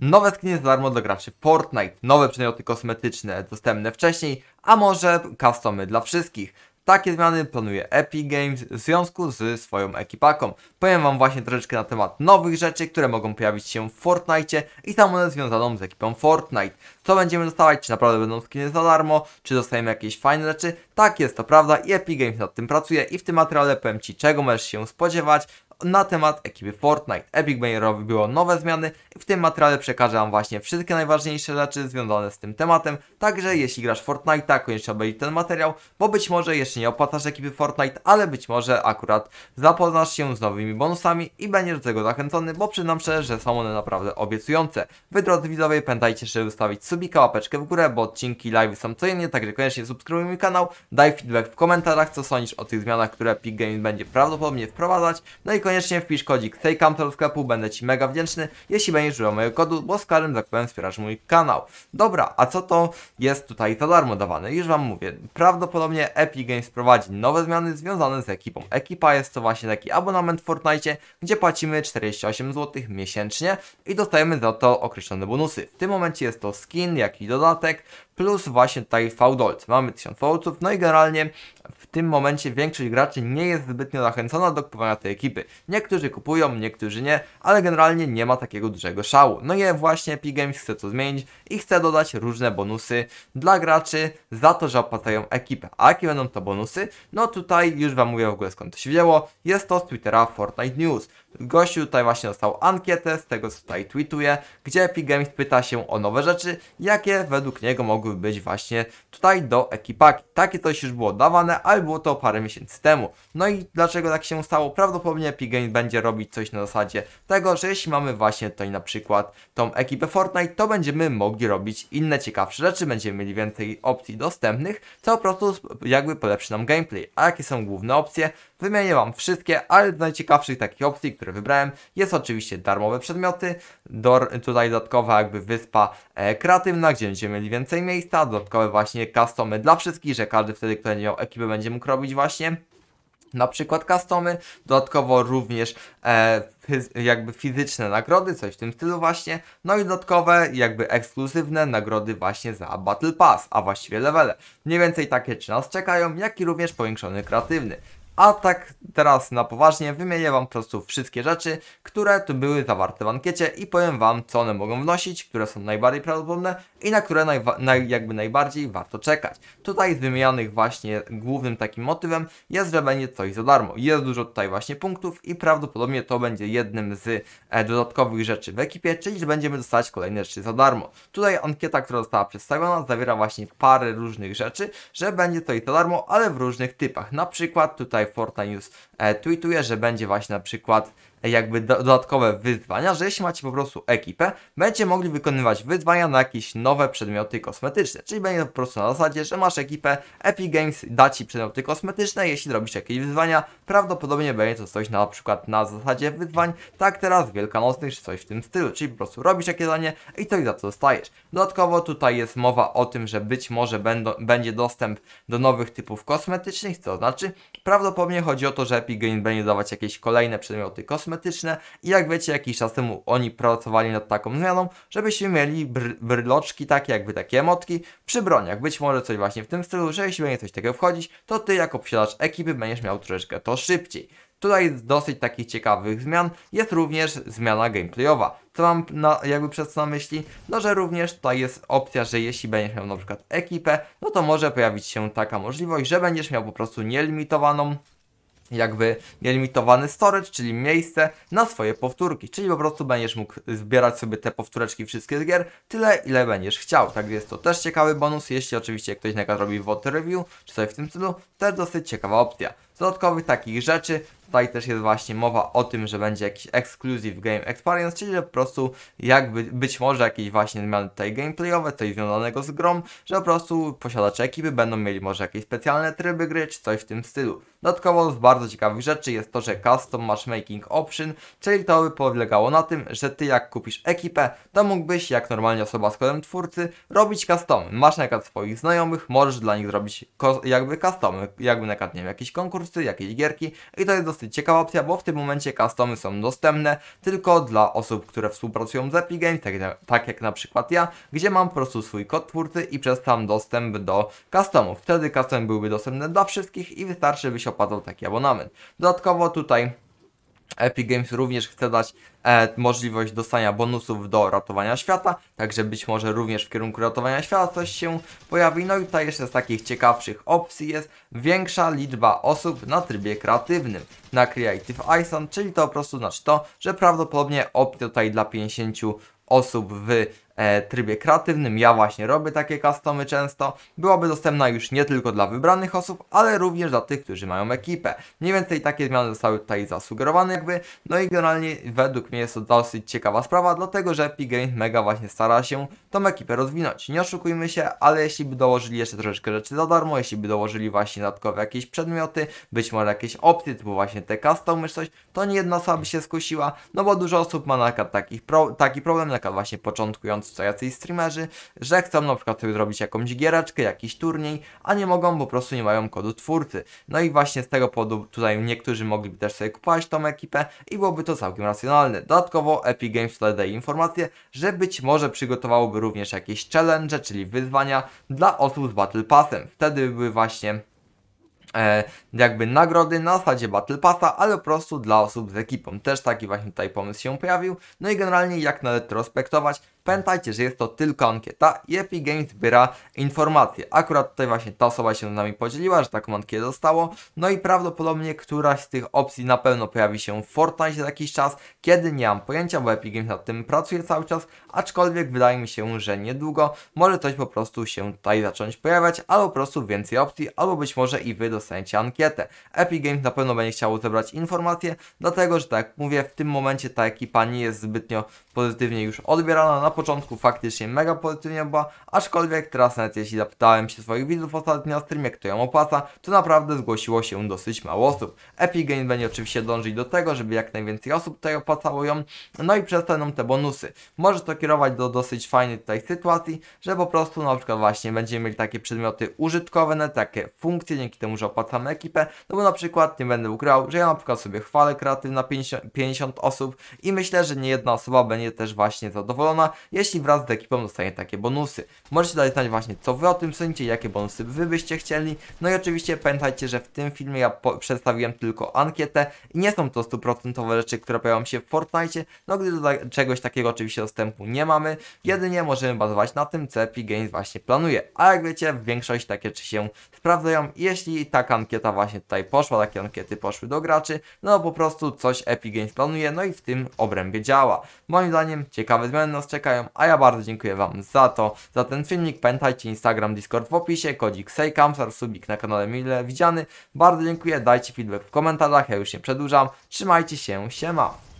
Nowe skiny za darmo dla graczy Fortnite, nowe przedmioty kosmetyczne dostępne wcześniej, a może customy dla wszystkich. Takie zmiany planuje Epic Games w związku z swoją ekipaką. Powiem wam właśnie troszeczkę na temat nowych rzeczy, które mogą pojawić się w Fortnite i samą związaną z ekipą Fortnite. Co będziemy dostawać? Czy naprawdę będą skiny za darmo? Czy dostajemy jakieś fajne rzeczy? Tak, jest to prawda i Epic Games nad tym pracuje i w tym materiale powiem ci czego możesz się spodziewać, na temat ekipy Fortnite. Epic Gamer robiło nowe zmiany i w tym materiale przekażę Wam właśnie wszystkie najważniejsze rzeczy związane z tym tematem. Także jeśli grasz Fortnite'a, koniecznie obejrzyj ten materiał, bo być może jeszcze nie opłacasz ekipy Fortnite, ale być może akurat zapoznasz się z nowymi bonusami i będziesz do tego zachęcony, bo przyznam szczerze, że są one naprawdę obiecujące. Wy drodzy widzowie, pamiętajcie, żeby ustawić subika, łapeczkę w górę, bo odcinki live są codziennie, także koniecznie subskrybuj mój kanał, daj feedback w komentarzach, co sądzisz o tych zmianach, które Epic Games będzie prawdopodobnie wprowadzać, no i koniecznie wpisz kodzik THEYCAMTEL w sklepu, będę Ci mega wdzięczny, jeśli będziesz używał mojego kodu, bo z karym zakupem wspierasz mój kanał. Dobra, a co to jest tutaj za darmo dawane? Już Wam mówię, prawdopodobnie Epic Games prowadzi nowe zmiany związane z ekipą. Ekipa jest to właśnie taki abonament w Fortnite, gdzie płacimy 48 zł miesięcznie i dostajemy za to określone bonusy. W tym momencie jest to skin, jak i dodatek, plus właśnie tutaj fałdolcy. Mamy 1000 fałdolców, no i generalnie w tym momencie większość graczy nie jest zbytnio zachęcona do kupowania tej ekipy. Niektórzy kupują, niektórzy nie, ale generalnie nie ma takiego dużego szału. No i właśnie Epic Games chce to zmienić i chce dodać różne bonusy dla graczy za to, że opłacają ekipę. A jakie będą to bonusy? No tutaj już Wam mówię w ogóle skąd to się wzięło. Jest to z Twittera Fortnite News. Gościu tutaj właśnie dostał ankietę, z tego co tutaj tweetuje, gdzie Epic Games pyta się o nowe rzeczy, jakie według niego mogłyby być właśnie tutaj do ekipaki. Takie coś już było dawane, ale było to parę miesięcy temu. No i dlaczego tak się stało? Prawdopodobnie Epic Games będzie robić coś na zasadzie tego, że jeśli mamy właśnie tutaj na przykład tą ekipę Fortnite, to będziemy mogli robić inne ciekawsze rzeczy, będziemy mieli więcej opcji dostępnych, co po prostu jakby polepszy nam gameplay. A jakie są główne opcje? Wymienię Wam wszystkie, ale z najciekawszych takich opcji, które wybrałem, jest oczywiście darmowe przedmioty, dor, tutaj dodatkowa jakby wyspa e, kreatywna, gdzie będziemy mieli więcej miejsca, dodatkowe właśnie customy dla wszystkich, że każdy wtedy, kto będzie miał ekipy, będzie mógł robić właśnie na przykład customy, dodatkowo również e, jakby fizyczne nagrody, coś w tym stylu właśnie, no i dodatkowe jakby ekskluzywne nagrody właśnie za Battle Pass, a właściwie levele. Mniej więcej takie czy nas czekają, jak i również powiększony kreatywny. A tak teraz na poważnie wymienię Wam po prostu wszystkie rzeczy, które tu były zawarte w ankiecie i powiem Wam, co one mogą wnosić, które są najbardziej prawdopodobne i na które najwa- naj jakby najbardziej warto czekać. Tutaj z wymienianych właśnie głównym takim motywem jest, że będzie coś za darmo. Jest dużo tutaj właśnie punktów i prawdopodobnie to będzie jednym z e, dodatkowych rzeczy w ekipie, czyli że będziemy dostać kolejne rzeczy za darmo. Tutaj ankieta, która została przedstawiona, zawiera właśnie parę różnych rzeczy, że będzie to i za darmo, ale w różnych typach. Na przykład tutaj Forta News e, tweetuje, że będzie właśnie na przykład jakby dodatkowe wyzwania, że jeśli macie po prostu ekipę, będziecie mogli wykonywać wyzwania na jakieś nowe przedmioty kosmetyczne. Czyli będzie to po prostu na zasadzie, że masz ekipę, Epic Games da ci przedmioty kosmetyczne, jeśli robisz jakieś wyzwania, prawdopodobnie będzie to coś na przykład na zasadzie wyzwań, tak teraz wielkanocnych, czy coś w tym stylu, czyli po prostu robisz jakieś zadanie i coś za co dostajesz. Dodatkowo tutaj jest mowa o tym, że być może będą, będzie dostęp do nowych typów kosmetycznych, co znaczy prawdopodobnie chodzi o to, że Epic Games będzie dawać jakieś kolejne przedmioty kosmetyczne, i jak wiecie, jakiś czas temu oni pracowali nad taką zmianą, żebyśmy mieli br bryloczki takie jakby takie motki przy broniach. Być może coś właśnie w tym stylu, że jeśli będzie coś takiego wchodzić, to ty jako posiadacz ekipy będziesz miał troszeczkę to szybciej. Tutaj dosyć takich ciekawych zmian jest również zmiana gameplayowa. Co mam na, jakby przez na myśli? No, że również tutaj jest opcja, że jeśli będziesz miał na przykład ekipę, no to może pojawić się taka możliwość, że będziesz miał po prostu nielimitowaną jakby nielimitowany storage, czyli miejsce na swoje powtórki, czyli po prostu będziesz mógł zbierać sobie te powtóreczki wszystkie z gier, tyle ile będziesz chciał, tak jest to też ciekawy bonus, jeśli oczywiście ktoś na robi WOT review, czy coś w tym stylu, też dosyć ciekawa opcja dodatkowych takich rzeczy tutaj też jest właśnie mowa o tym, że będzie jakiś exclusive game experience, czyli po prostu jakby być może jakieś właśnie zmiany tutaj gameplayowe, coś związanego z grą, że po prostu posiadacze ekipy będą mieli może jakieś specjalne tryby gry, czy coś w tym stylu. Dodatkowo z bardzo ciekawych rzeczy jest to, że custom matchmaking option, czyli to by polegało na tym, że ty jak kupisz ekipę, to mógłbyś jak normalnie osoba z kodem twórcy robić custom, Masz na przykład swoich znajomych, możesz dla nich zrobić jakby customy, jakby na przykład nie wiem, jakiś konkurs jakieś gierki i to jest dosyć ciekawa opcja, bo w tym momencie customy są dostępne tylko dla osób, które współpracują z Epic Games, tak, tak jak na przykład ja, gdzie mam po prostu swój kod twórcy i przez tam dostęp do customów. Wtedy custom byłby dostępny dla wszystkich i wystarczy, byś opłacał taki abonament. Dodatkowo tutaj Epic Games również chce dać e, możliwość dostania bonusów do ratowania świata, także być może również w kierunku ratowania świata coś się pojawi. No i tutaj jeszcze z takich ciekawszych opcji jest większa liczba osób na trybie kreatywnym, na Creative Island, czyli to po prostu znaczy to, że prawdopodobnie opcja tutaj dla 50 osób w E, trybie kreatywnym, ja właśnie robię takie customy często, byłaby dostępna już nie tylko dla wybranych osób, ale również dla tych, którzy mają ekipę. Mniej więcej takie zmiany zostały tutaj zasugerowane jakby, no i generalnie według mnie jest to dosyć ciekawa sprawa, dlatego że Epic Games mega właśnie stara się tą ekipę rozwinąć. Nie oszukujmy się, ale jeśli by dołożyli jeszcze troszeczkę rzeczy za darmo, jeśli by dołożyli właśnie dodatkowe jakieś przedmioty, być może jakieś opcje, typu właśnie te customy coś, to nie jedna osoba by się skusiła, no bo dużo osób ma na przykład taki problem, na przykład właśnie początkujący co jacyś streamerzy, że chcą na przykład zrobić jakąś gieraczkę, jakiś turniej, a nie mogą, bo po prostu nie mają kodu twórcy. No i właśnie z tego powodu tutaj niektórzy mogliby też sobie kupować tą ekipę i byłoby to całkiem racjonalne. Dodatkowo Epic Games tutaj daje informację, że być może przygotowałoby również jakieś challenge, czyli wyzwania dla osób z Battle Passem. Wtedy były właśnie e, jakby nagrody na zasadzie Battle Passa, ale po prostu dla osób z ekipą. Też taki właśnie tutaj pomysł się pojawił. No i generalnie jak na retrospektować, Pamiętajcie, że jest to tylko ankieta i Epic Games zbiera informacje. Akurat tutaj właśnie ta osoba się z nami podzieliła, że taką ankietę dostało. No i prawdopodobnie któraś z tych opcji na pewno pojawi się w Fortnite za jakiś czas. Kiedy nie mam pojęcia, bo Epic Games nad tym pracuje cały czas, aczkolwiek wydaje mi się, że niedługo może coś po prostu się tutaj zacząć pojawiać, albo po prostu więcej opcji, albo być może i wy dostaniecie ankietę. Epic Games na pewno będzie chciało zebrać informacje, dlatego że tak jak mówię, w tym momencie ta ekipa nie jest zbytnio pozytywnie już odbierana. Na początku faktycznie mega pozytywnie była, aczkolwiek teraz nawet jeśli zapytałem się swoich widzów ostatnio na streamie, kto ją opłaca, to naprawdę zgłosiło się dosyć mało osób. Epic Games będzie oczywiście dążyć do tego, żeby jak najwięcej osób tutaj opłacało ją, no i przestaną te bonusy. Może to kierować do dosyć fajnej tutaj sytuacji, że po prostu na przykład właśnie będziemy mieli takie przedmioty użytkowe, na takie funkcje, dzięki temu, że opłacamy ekipę, no bo na przykład nie będę ugrał, że ja na przykład sobie chwalę kreatywna 50, 50 osób i myślę, że nie jedna osoba będzie też właśnie zadowolona, jeśli wraz z ekipą dostanie takie bonusy. Możecie dać znać właśnie co wy o tym sądzicie, jakie bonusy wy byście chcieli. No i oczywiście pamiętajcie, że w tym filmie ja przedstawiłem tylko ankietę i nie są to stuprocentowe rzeczy, które pojawią się w Fortnite, no gdy do czegoś takiego oczywiście dostępu nie mamy, jedynie możemy bazować na tym, co Epic Games właśnie planuje. A jak wiecie, w większości takie rzeczy się sprawdzają. Jeśli taka ankieta właśnie tutaj poszła, takie ankiety poszły do graczy, no po prostu coś Epic Games planuje, no i w tym obrębie działa. Moim zdaniem ciekawe zmiany nas czekają a ja bardzo dziękuję Wam za to, za ten filmik. Pamiętajcie Instagram, Discord w opisie, kodzik SEJKAMSAR, subik na kanale mile widziany. Bardzo dziękuję, dajcie feedback w komentarzach, ja już nie przedłużam. Trzymajcie się, siema!